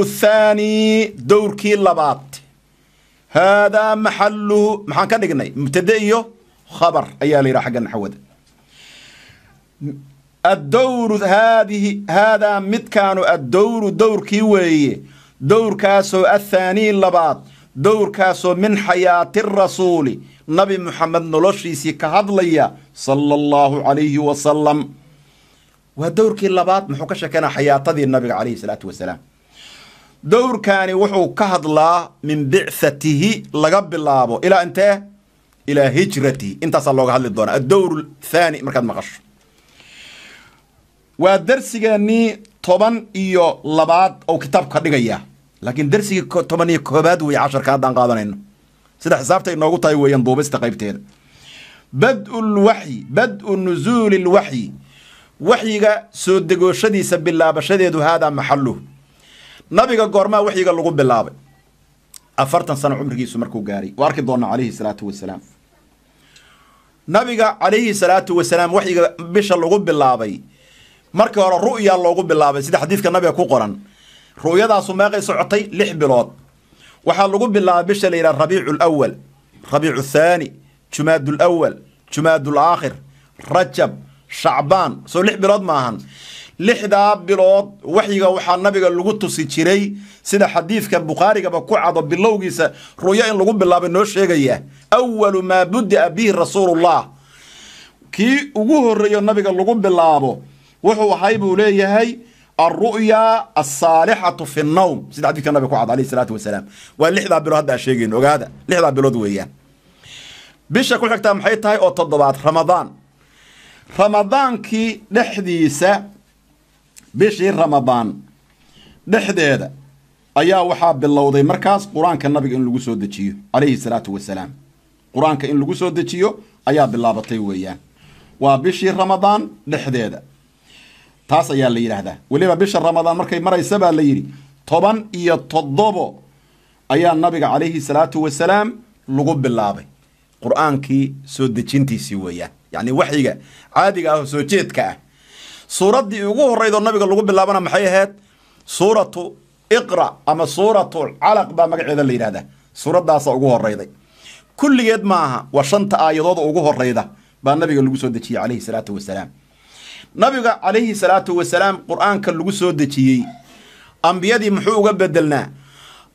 thaani dowrkii labaad haadaa maxaluhu maxaan ka dhignay mubtade iyo khabar ayaa la yidhaha xagga naxwada addowru haadihi haadaa midkaanu addowru dowrkii weeye dowrkaasoo athaanii labaad dowrkaasoo min xayaati rasuuli nabi muxamed noloshiisii ka hadlaya sala allahu calayhi wasalam waa dowrkii labaad muxuu ka sheekeynaa xayaatadii nabiga calayhi salaatu wasalaam dowrkaani wuxuu ka hadlaa min bicatihi laga bilaabo ilaa intee ilaa hijratihi intaasaa looga hadli doonaa adowr thaani markaad maqasho waa darsigeennii toban iyo labaad ou kitaabka dhigaya laakiin darsigii toban iyo koobaad weeye casharka haddaan qaadanayno sida xisaabta inoogu tahay weeyaan duubista qaybteeda bad lwaxyi bad nusuuli lwaxyi waxyiga soo degooshadiisa bilaabashadeedu haadaa maxaluh nabiga goormaa waxyiga lagu bilaabay afartan sano cumrigiisu markuu gaaray waa arki doonaa calayhi salaatu wasalaam nabiga calayhi salaatu wasalaam waxyiga bisha lagu bilaabay marki hore ru'ya loogu bilaabay sida xadiidka nabiga ku qoran ru'yadaasu meeqay socotay lix bilood waxaa lagu bilaabay bisha la yidhaha rabiicu lwal rabiicu thaani jumaad lwal jumaad laakhir rajab shacbaan soo lix bilood maahan lixdaa bilood waxyiga waxaa nabiga lagu tusi jiray sida xadiidka bukhaarigaba ku cado bilowgiisa ru'yo in lagu bilaabay noo sheegaya awalu maa budi'a bihi rasuulullah kii ugu horreeyo nabiga lagu bilaabo wuxuu ahay buu leeyahay alru'ya alsaalixatu fi nnowm sida xadiidka nabiga ku cad alayh isalaatu wasalaam waa lixdaa bilood hadda sheegayno ogaada lixdaa bilood weeyaan bisha ku xigtaa maxay tahay oo toddobaad ramadaan ramadaankii dhexdiisa bishii ramadaan dhexdeeda ayaa waxaa bilowday markaas qur-aanka nabiga in lagu soo dejiyo calayhi salaatu wasalaam qur-aanka in lagu soo dejiyo ayaa bilaabatay weeyaan waa bishii ramadaan dhexdeeda taas ayaa la yidhaahdaa weliba bisha ramadaan markay maraysa baa la yidhi toban iyo toddobo ayaa nabiga calayhi salaatu wasalaam lagu bilaabay qur-aankii soo dejintiisii weeyaan yacni waxyiga caadiga ah oo soo jeedka ah suuraddii ugu horraydoo nabiga lagu bilaabana maxay ahayd suuratu iqra ama suuratu calaq baa magaceeda la yidhahdaa suuraddaasaa ugu horrayday kulligeed ma aha waa shanta aayadooda ugu horrayda baa nabiga lagu soo dejiyey calayhi salaatu wasalaam nabiga calayhi salaatu wasalaam qur-aanka lagu soo dejiyey ambiyadii muxuu uga bedelnaa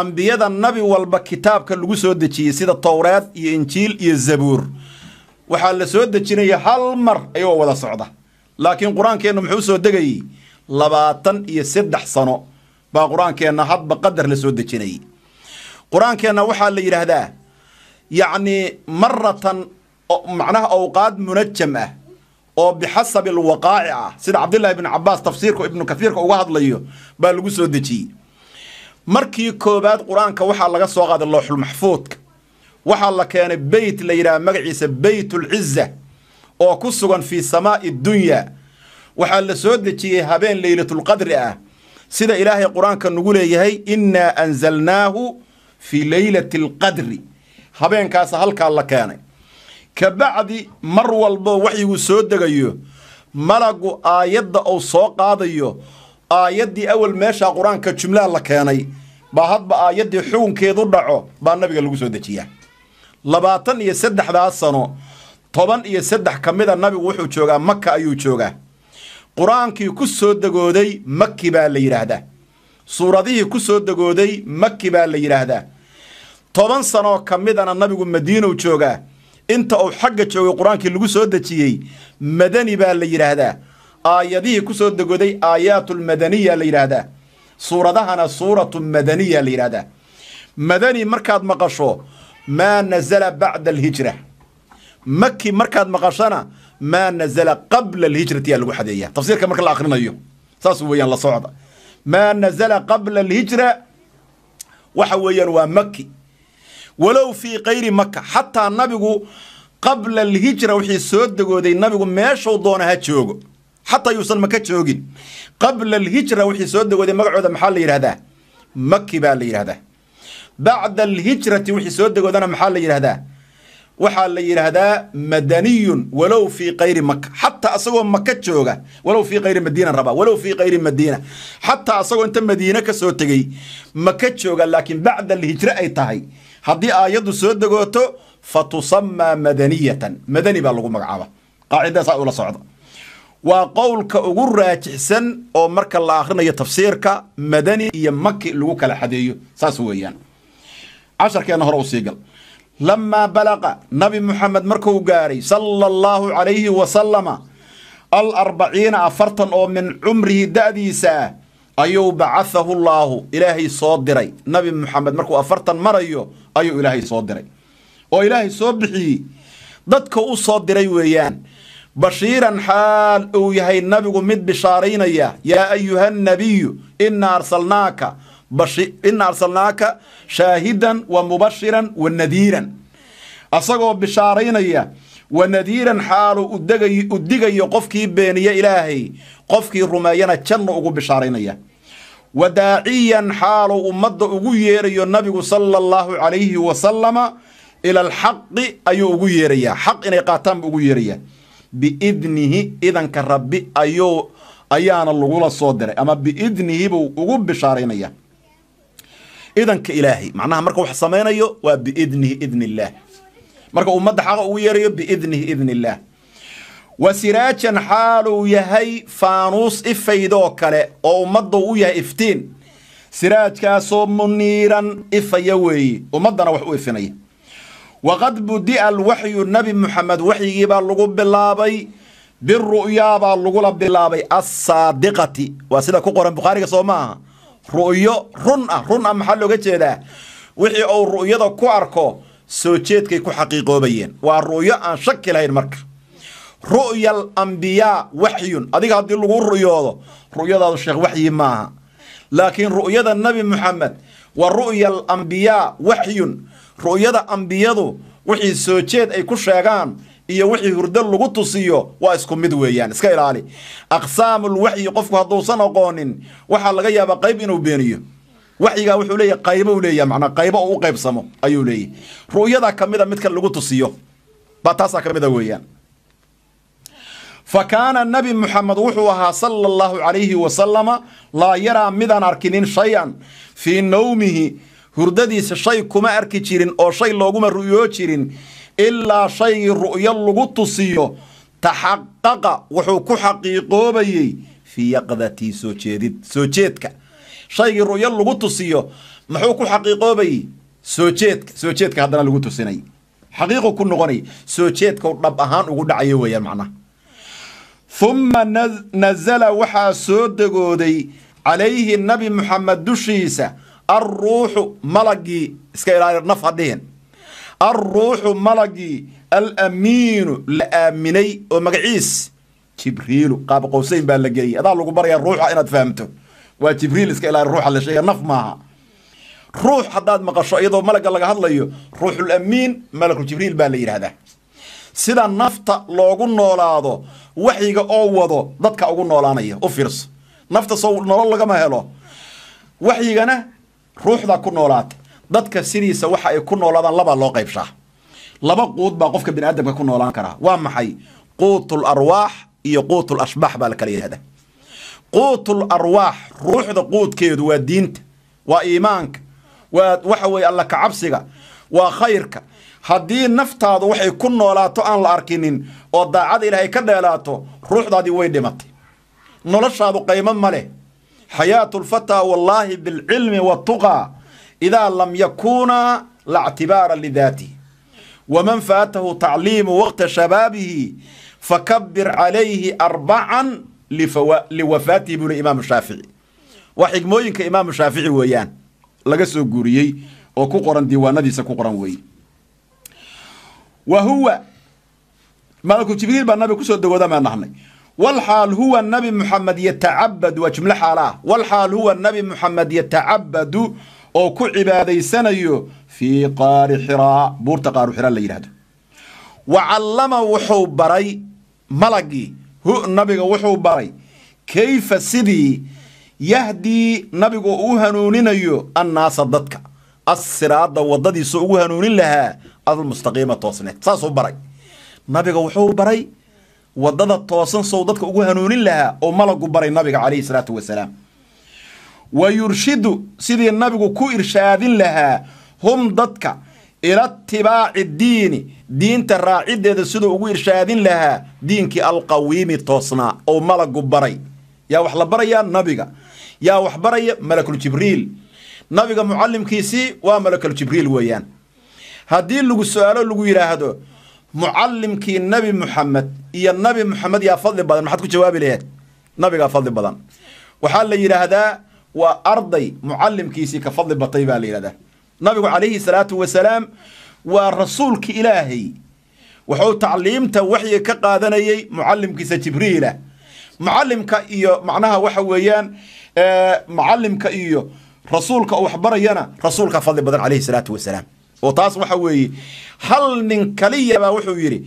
ambiyada nabi walba kitaabka lagu soo dejiyey sida towreed iyo injiil iyo zabuur waxaa la soo dejinaya hal mar ayagoo wada socda laakiin qur-aankeenna muxuu soo degayey labaatan iyo saddex sano baa qur-aankeenna hadba qadar la soo dejinayay qur-aankeenna waxaa la yidhaahdaa yacnii maratan macnaha awqaad munajam ah oo bixasabi alwaqaa'ic ah sida cabdillaahi ibnu cabaas tafsiirka ibnu kafiirka uga hadlayo baa lagu soo dejiyey markii koowaad qur-aanka waxaa laga soo qaaday looxulmaxfuudka waxaa la keenay beyt la yidhaha magaciisa beyt ulciza oo ku sugan fii samaa'i dunya waxaa la soo dejiyey habeen leylatulqadri ah sida ilaahay qur-aanka nugu leeyahay innaa anzalnaahu fii laylati alqadri habeenkaas halkaa la keenay kabacdi mar walbo waxyigu soo degayo malagu aayadda uu soo qaadayo aayaddii awal meeshaa qur-aanka jumlaha la keenay baa hadba aayaddii xukunkeedu dhaco baa nabiga lagu soo dejiyaa labaatan iyo saddexdaas sano toban iyo saddex ka mida nabigu wuxuu joogaa maka ayuu joogaa qur-aankii ku soo degooday maki baa la yidhaahdaa suuradihii ku soo degooday maki baa la yidhaahdaa toban sanoo ka midana nabigu madiinow joogaa inta uu xagga joogay qur-aankii lagu soo dejiyey madani baa la yidhaahdaa aayadihii ku soo degooday madaniya la yidhaahdaa suuradahana suuratu madaniya la yidhaahdaa madani markaad maqasho maa nasala bacda alhijra maki markaad maqashana maa nazala qabla alhijrati yaa lagu xadeeyaa tafsiirka marka la akhrinayo saas weeyaan la socda maa nazala qabla alhijra waxa weeyaan waa maki walow fii kayri maka xataa nabigu qabla alhijra wixii soo degooday nabigu meeshuu doona ha joogo xataa yuusan maka joogin qabla alhijra wixii soo degooday magacooda maxaa la yidhahdaa maki baa la yidhahdaa bacda alhijrati waxaa la yidhaahdaa madaniyun walow fii kayri maka xataa asagoo maka jooga walow fii kayri madiina raba walow fii kayri madiina xataa asagoo inta madiine ka soo tegey maka jooga laakiin bacda alhijre ay tahay haddii aayaddu soo degooto fa tusamaa madaniyatan madani baa lagu magacaaba qaacidadaasaa ula socda waa qowlka ugu raajixsan oo marka la akhrinayo tafsiirka madani iyo maki lagu kala xadeeyo saas weeyaan casharkeenna hore u siigal lamaa balaqa nabi moxamed markuu gaadhay sala allahu calayhi wasalama alarbaciina afartan oo min cumrihi da'diisa ah ayuu bacahahu llaahu ilaahay soo diray nabi moxamed markuu afartan marayo ayuu ilaahay soo diray oo ilaahay soo bixiyey dadka u soo diray weeyaan bashiiran xaal uu yahay nabigu mid bishaaraynaya yaa ayuha annabiyu arsalnaaka ina arsalnaaka shaahidan wa mubashiran wa nadiiran asagoo bishaaraynaya wa nadiiran xaalu u digayo qofkii beeniya ilaahay qofkii rumeeyana janna ugu bishaaraynaya wa daaciyan xaalu ummadda ugu yeerayo nabigu sala allahu calayhi wasalama ila alxaqi ayuu ugu yeerayaa xaq inay qaataan buu ugu yeerayaa biidnihi idanka rabbi ayu ayaana lagula soo diray ama biidnihi buu ugu bishaaraynaya idanka ilaahay macnaha marka wax samaynayo waa biidnihi idn illaah marka ummadda xaqa ugu yeerayo biidnihi idn wa siraajan xaaluu yahay faanuus ifaydoo kale oo ummaddu u yahay iftiin siraajkaasoo muniiran ifaya weeye ummaddana wax u ifinaya waqad budi'a alwaxyu nebi moxamed waxyigiibaa lagu bilaabay biru'yaabaa lagula bilaabay assaadiqati waa sida ku qoran bukhaariga soo ma ru'yo run ah run ah maxaa looga jeedaa wixii uu ru'yada ku arko soo jeedkay ku xaqiiqoobayeen waa ru'yo aan shaki lahayn marka ru'yaal ambiyaa waxyun adiga haddii lagu ru'yoodo ru'yadaadu sheekh waxyi maaha laakiin ru'yada nebi moxamed wa ru'ya alambiyaa waxyun ru'yada ambiyadu wixii soo jeed ay ku sheegaan iyo wixii hurdo lagu tusiyo waa isku mid weeyaan iska ilaali aqsaamul waxyi qofku hadduusan oqoonin waxaa laga yaabaa qayb inuu beeniyo waxyigaa wuxuu leeyahy qaybo leeya manaa qaybo u qaybsamo ayuu leeyahy ru'yadaa ka mida midka lagu tusiyo baa taasaa ka mida weeyaan fa kaana nabi muxamed wuxuu ahaa sala allahu calayhi wasalama laa yaraa midaan arkinin shay-an fii nawmihi hurdadiisa shay kuma arki jirin oo shay looguma ru'yoo jirin ilaa shaygii ru'yo lagu tusiyo taxaqaqa wuxuu ku xaqiiqoobayey fii yaqdatii soo jeedid soo jeedka shaygii ru'yo lagu tusiyo muxuu ku xaqiiqoobayey soo jeedka soo jeedka haddana lagu tusinay xaqiiqu ku noqonay soo jeedkau dhab ahaan ugu dhacayo weeyaan macnaha humma nazala waxaa soo degooday calayhi nabi muxamed dushiisa alruuxu malagii iska ilaali naf ha alruuxu malagii alamiinu la aaminay oo magaciis jibriilu qaaba qowsayn baa la geliyay adaa lagu baraya ruuxa inaad fahamto waa jibriil iska ilaali ruuxa la sheega naf maaha ruux haddaad maqasho iyadoo malagga laga hadlayo ruuxulamiin malakul jibriil baa la yidhaahdaa sida nafta loogu noolaado waxyiga oo wado dadka ugu noolaanaya u fiirso nafta soo nolol lagama helo waxyigana ruuxdaa ku noolaata dadka sidiisa waxa ay ku noolaadaan labaa loo qaybshaa laba quud baa qofka biniaadamka ku noolaan karaa waa maxay quutul arwaax iyo quutul ashbaax baa la kala quutul arwaax ruuxda quudkeedu waa diinta waa iimaanka waa waxa weeye alla kacabsiga waa khayrka haddii naftaadu waxay ku noolaato aan la arkinin oo daacada ilaahay ka dheelaato ruuxdaadii way dhimatay noloshaadu qaymo ma leh xayaatu lfataa wallaahi bilcilmi watuqaa idaa lam yakuuna la ctibaara lidaatih waman faatahu tacliimu waqta shabaabihi fakabir calayhi arbacan liwafaatihi buu le imaamu shaafici waa xigmooyinka imaamu shaafici weeyaan laga soo guuriyey oo ku qoran diiwaanadiisa ku qoran weeye wa huwa malaku jibriil baa nabi kusoo dawooda maa nahnay walxaal huwa nabi muxamed yatacabadu waa jumlo xaala ah walxaal huwa nabi muxamed yatacabadu oo ku cibaadaysanayo fii qaari xiraa buurta qaaru xiraa la yidhaahdo wa callama wuxuu baray malagii hu nabiga wuxuu baray kayfa sidii yahdii nabigu u hanuuninayo annaasa dadka assiraada waddadiisu ugu hanuunin lahaa almustaqiima toosneed saasuu baray nabiga wuxuu baray waddada toosan sow dadka ugu hanuunin lahaa oo malagu baray nabiga calayhi salaatu wasalaam wa yurshidu sidii nabigu ku irshaadin lahaa hum dadka ila tibaaci diini diinta raacideeda siduu ugu irshaadin lahaa diinkii alqawiimi toosnaa oo malagu baray yaa wax la barayaa nabiga yaa wax baraya malakuljibriil nabiga mucallimkiisii waa malakuljibriil weeyaan haddii lagu su-aalo lagu yidhaahdo mucallimkii nabi muxamed iyo nabi muxamed yaa fadli badan maxaad ku jawaabi laheed nabigaa fadli badan waxaa la yidhaahdaa waa arday mucalimkiisii ka fadli batay baa la yidhahdaa nabigu calayhi salaatu wasalaam waa rasuulka ilaahay wuxuu tacliimta waxyi ka qaadanayey mucalimkiisa jibriila mucalimka iyo macnaha waxa weeyaan mucalimka iyo rasuulka uu waxbarayana rasuulka fadli badan calayhi salaatu wasalaam oo taas waxa weeye hal nin kaliya baa wuxuu yidhi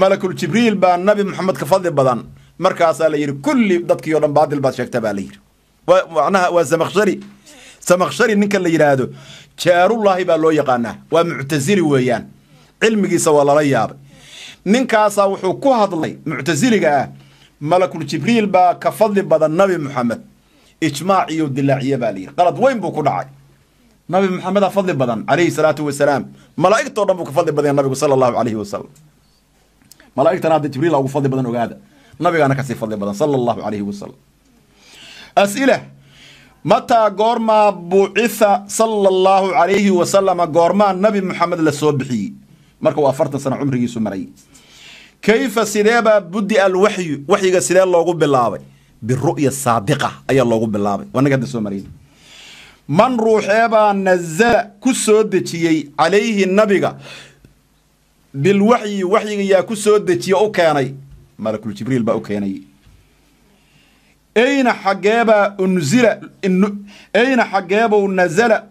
malakul jibriil baa nabi maxamed ka fadli badan markaasaa la yidhi kulli dadkii o dhan baadil baad sheegta baa la yidhi manaha waa samakhshari samakhshari ninka la yidhaahdo jaarullaahi baa loo yaqaanaa waa muctasili weeyaan cilmigiisa waa lala yaabay ninkaasaa wuxuu ku hadlay muctasiliga ah malakul jibriil baa ka fadli badan nabi muxamed ijmaac iyo dilaaciye baa layidhi qalad weyn buu ku dhacay nabi maxamedaa fadli badan calayhi salaatu wasalaam malaa'igtao dhan buu ka fadli badanya nabigu sala allahu calayhi wasalam malaa'igtana hadda jibriila ugu fadli badan ogaada nabigaana kasii fadli badan sala allahu calayhi wasalam as'ila mataa goormaa buucitha sala allahu calayhi wasalama goormaa nabi moxamed la soo bixiyey marka waa afartan sano cumrigiisu maray kayfa sideebaa budi alwaxyu waxyiga sidee loogu bilaabay biru'ya saadiqa ayaa loogu bilaabay wanaga hadda soo marayn man ruuxeebaa nazala ku soo dejiyey calayhi nabiga bilwaxyi waxyiga yaa ku soo dejiye u u keenay ayna xaggeebaa unzila ayna xaggeebuu nasala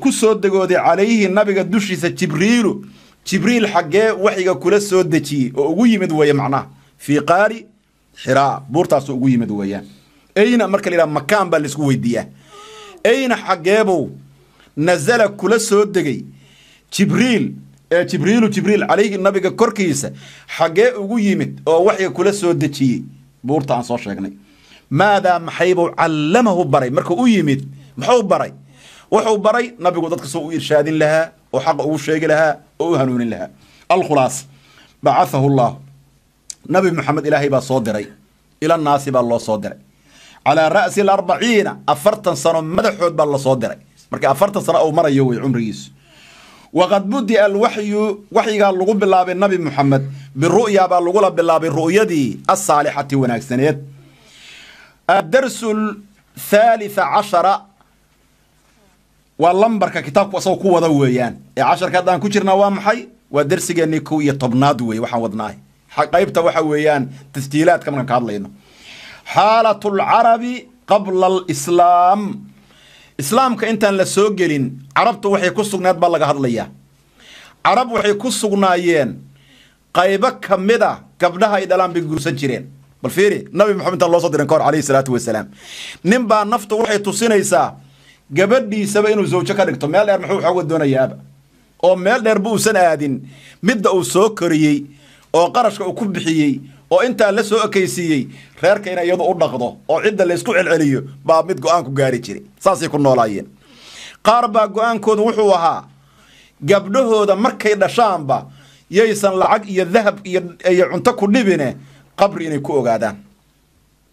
ku soo degooday calayhi nabiga dushiisa jibriilu jibriil xaggee waxiga kula soo dejiyey oo ugu yimid weeye macnaha fii qaari xiraa buurtaasu ugu yimid weeyaan ayna marka la yidhaha makaan baa laisku ayna xaggeebuu nasala kula soo degay jibriil ee jibriilu jibriil calayhi nabiga korkiisa xaggee ugu yimid oo waxiga kula soo dejiyey buurta aan soo sheegnay maadaa maxaybuu callamahu baray markuu u yimid muxuu baray wuxuu baray nabigu dadka soo u irshaadin lahaa oo xaqa ugu sheegi lahaa oo u hanuunin lahaa alkhulaas bacaahu llah nabi maxamed ilaahay baa soo diray ila naasi baa loo soo diray calaa ra'si alarbaciina afartan sano madaxood baa lasoo diray marka afartan sano ou marayo wey cumrigiisu waqad budi'a alwaxyu waxyigaa lagu bilaabay nabi muxamed biru'ya baa lagula bilaabay ru'yadii asaalixati wanaagsaneed adarsu thalitha cashara waa lambarka kitaabku asagoo ku wada weeyaan ee casharka haddaan ku jirnaa waa maxay waa darsigeennii kow iyo tobnaad weeye waxaan wadnaahay qaybta waxa weeyaan tasjiilaadka markaan ka hadlayno xaalatu alcarabi qabla alislaam islaamka intaan la soo gelin carabtu waxay ku sugneed baa laga hadlayaa carab waxay ku sugnaayeen qaybo ka mid a ah gabdhaha ay dhalaan bay guursan jireen bal fiiri nabi maxamed intaan loo soo diran ka hor calayhi salaatu wasalaam nin baa naftu waxay tusinaysaa gabadhiisaba inuu sawjo ka dhigto meel dheer muxuu xooga doonayaaba oo meel dheer buusan aadin midda uu soo koriyey oo qarashka uu ku bixiyey oo intaa la soo ekaysiiyey reerka ina iyadu u dhaqdo oo cidda laysku celceliyo baa mid go-aanku gaari jiray saasay ku noolaayeen qaar baa go-aankoodu wuxuu ahaa gabdhahooda markay dhashaanba yaysan lacag iyo dahab iyo cunto ku dhibine qabri inay ku ogaadaan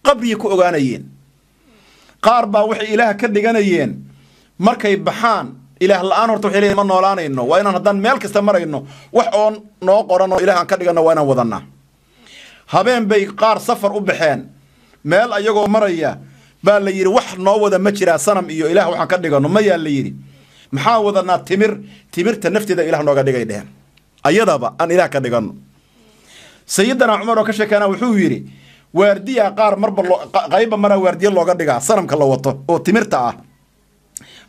qabriyay ku ogaanayeen qaar baa waxay ilaah ka dhiganayeen markay baxaan ilaah la-aan horta waxay leeyiin ma noolaanayno waa inaan haddaan meel kasta marayno wax oo noo qoran oo ilaah aan ka dhiganno waa inaan wadanaa habeen bay qaar safar u baxeen meel ayagoo maraya baa la yidhi wax noo wada ma jiraa sanam iyo ilaah waxaan ka dhigano mayaa la yidhi maxaan wadanaa timir timirta nafteeda ilah nooga dhigay dheheen ayadaba aan ilaah ka dhigano sayidana cumar oo ka sheekaana wuxuu yidhi waardiya qaar marba qayba maraa waardiya looga dhigaa sanamka la wato oo timirta ah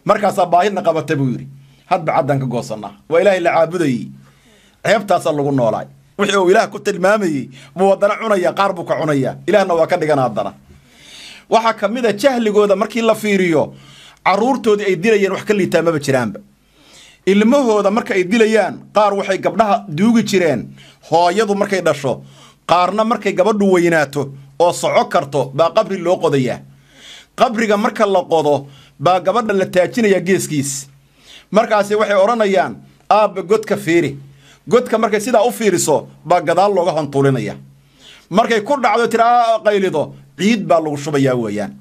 markaasaa baahina qabata buu yidhi hadba caddan ka goosanaa waa ilaahay la caabudayey ceebtaasaa lagu noolaay wixii uu ilaah ku tilmaamayey muu haddana cunaya qaar buu ka cunaya ilaahna waa ka dhigan haddana waxaa ka mid a jahligooda markii la fiiriyo caruurtoodii ay dilayeen wax ka liitaa maba jiraanba ilmahooda marka ay dilayaan qaar waxay gabdhaha duugi jireen hooyadu markay dhasho qaarna markay gabadhu weynaato oo soco karto baa qabri loo qodayaa qabriga marka la qodo baa gabadha la taajinayaa geeskiis markaasi waxay odhanayaan aabba godka fiiri godka markay sidaa u fiiriso baa gadaal looga hontuulinaya markay ku dhacdo tiraa qaylido ciid baa lagu shubayaa weeyaan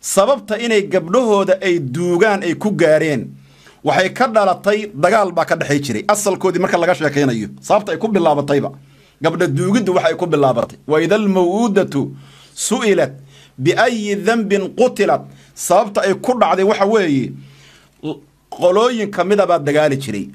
sababta inay gabdhahooda ay duugaan ay ku gaareen waxay ka dhalatay dagaal baa ka dhexay jiray asalkoodii marka laga sheekaynayo sababta ay ku bilaabatayba gabdha duugiddu waxay ku bilaabatay wa almaw'uudatu su'ilat biayi dembin qutilat sababta ay ku dhacday waxa weeye qolooyin ka mida baa dagaali jiray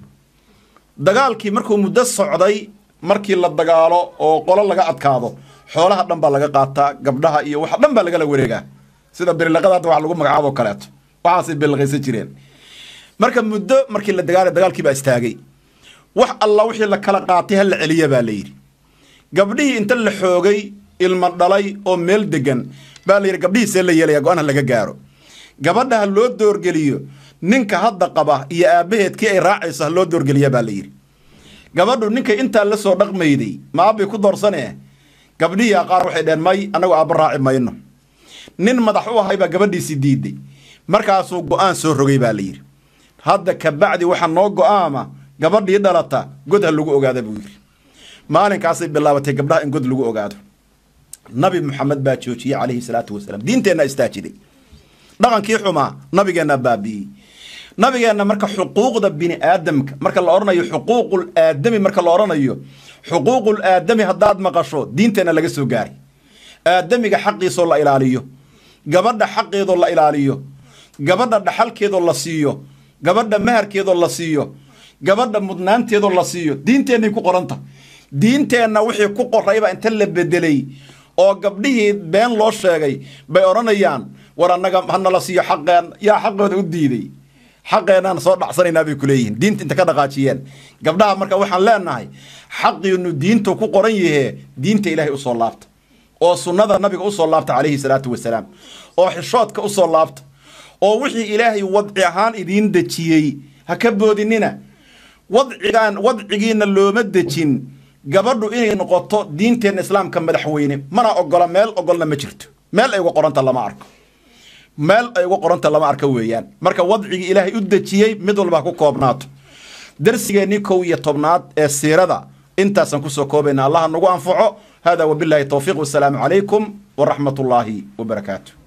dagaalkii markuu muddo socday markii la dagaalo oo qolo laga adkaado xoolaha dhan baa laga qaataa gabdhaha iyo waxa dhan baa lagala wareegaa sida birilaqada wax lagu magacaabo kaleeto waxaasay birilaqaysan jireen marka muddo markii la dagaalay dagaalkii baa istaagay wax alla wixii la kala qaatay ha la celiya baa layidhi gabdhihii inta la xoogay ilma dhalay oo meel degan baa layidhi gabdhihiisee la yeelaya go-aan ha laga gaaro gabadha loo doorgeliyo ninka hadda qaba iyo aabbaheedkii ay raacayso ha loo doorgeliya baa la yidhi gabadhu ninka intaa la soo dhaqmayday ma abbay ku doorsanee eh? gabdhihiyaa qaar waxay dheen may annagu aabba raaci mayno nin madax u ahaybaa gabadhiisii diiday markaasuu go-aan soo rogay baa la yidhi hadda kabacdi waxa noo go'aama gabadhii dhalata god ha lagu ogaada buu yidhi maalinkaasay bilaabatay gabdhaha in god lagu ogaado nabi moxamed baa joojiyey calayhi salaatu wasalaam diinteenna istaajiday dhaqankii xumaa nabigeenna baabi'iyey nabigeenna marka xuquuqda bini'aadamka marka la odhanayo xuquuqul aadami marka la odhanayo xuquuqul aadami haddaad maqasho diinteenna laga soo gaaray aadamiga xaqiisoo la ilaaliyo gabadha xaqeedoo la ilaaliyo gabadha dhaxalkeedoo la siiyo gabadha maharkeedoo la siiyo gabadha mudnaanteedoo la siiyo diinteennay ku qoranta diinteenna wixii ku qorayba inta la bedelay oo gabdhihii been loo sheegay bay odhanayaan war annaga hanala siiyo xaqeen yaa xaqooda u diiday xaqeenaan soo dhacsanaynaa bay ku diinta inta ka dhaqaajiyeen gabdhaha marka waxaan leenahay xaqiinu diintu ku qoran yahee diinta ilaahay usoo laabta oo sunnada nabiga usoo laabta calayhi salaatu wasalaam oo xishoodka usoo laabta oo wixii ilaahay wadci ahaan idiin dejiyey ha ka boodinina wadcigaan wadcigiina looma dejin gabadhu inay noqoto diinteenna islaamka madaxweyne mana ogola meel ogolna ma jirto meel ay uga qoranta lama arko meel ay uga qoranta lama arka weeyaan marka wadcigii ilaahay u dejiyey mid walbaa ku koobnaato darsigeennii kow iyo tobnaad ee siirada intaasaan kusoo koobaynaa allaha nagu anfaco hada wabilaahi towfiiq wasalaamu calaykum waraxmat ullaahi wabarakaatu